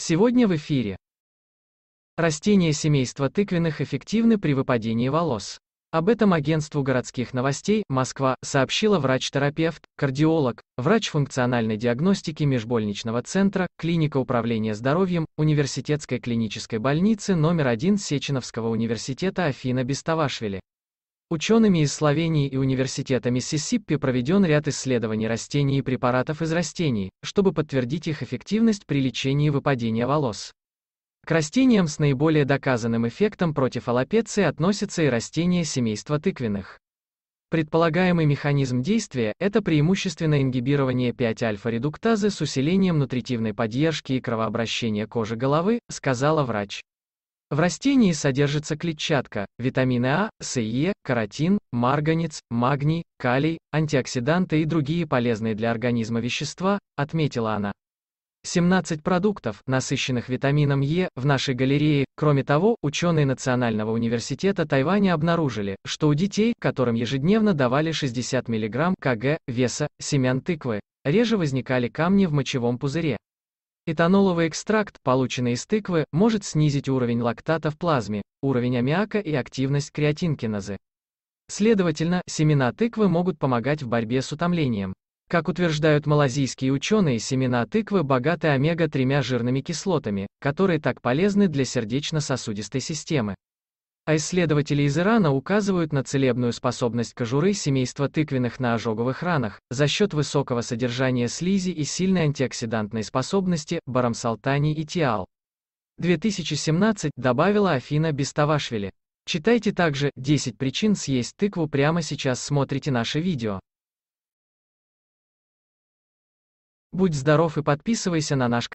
Сегодня в эфире. Растения семейства тыквенных эффективны при выпадении волос. Об этом агентству городских новостей Москва сообщила врач-терапевт, кардиолог, врач функциональной диагностики межбольничного центра, клиника управления здоровьем, университетской клинической больницы номер 1 Сеченовского университета Афина Беставашвили. Учеными из Словении и Университета Миссисипи проведен ряд исследований растений и препаратов из растений, чтобы подтвердить их эффективность при лечении выпадения волос. К растениям с наиболее доказанным эффектом против аллопеции относятся и растения семейства тыквенных. Предполагаемый механизм действия – это преимущественно ингибирование 5-альфа-редуктазы с усилением нутритивной поддержки и кровообращения кожи головы, сказала врач. В растении содержится клетчатка, витамины А, С и Е, каротин, марганец, магний, калий, антиоксиданты и другие полезные для организма вещества, отметила она. 17 продуктов, насыщенных витамином Е, в нашей галерее. Кроме того, ученые Национального университета Тайваня обнаружили, что у детей, которым ежедневно давали 60 мг кг веса семян тыквы, реже возникали камни в мочевом пузыре. Этаноловый экстракт, полученный из тыквы, может снизить уровень лактата в плазме, уровень аммиака и активность креатинкиназы. Следовательно, семена тыквы могут помогать в борьбе с утомлением. Как утверждают малазийские ученые, семена тыквы богаты омега-3 жирными кислотами, которые так полезны для сердечно-сосудистой системы а исследователи из Ирана указывают на целебную способность кожуры семейства тыквенных на ожоговых ранах за счет высокого содержания слизи и сильной антиоксидантной способности барамсалтани и тиал. 2017 добавила Афина Бестовашвили. Читайте также 10 причин съесть тыкву прямо сейчас смотрите наше видео. Будь здоров и подписывайся на наш канал.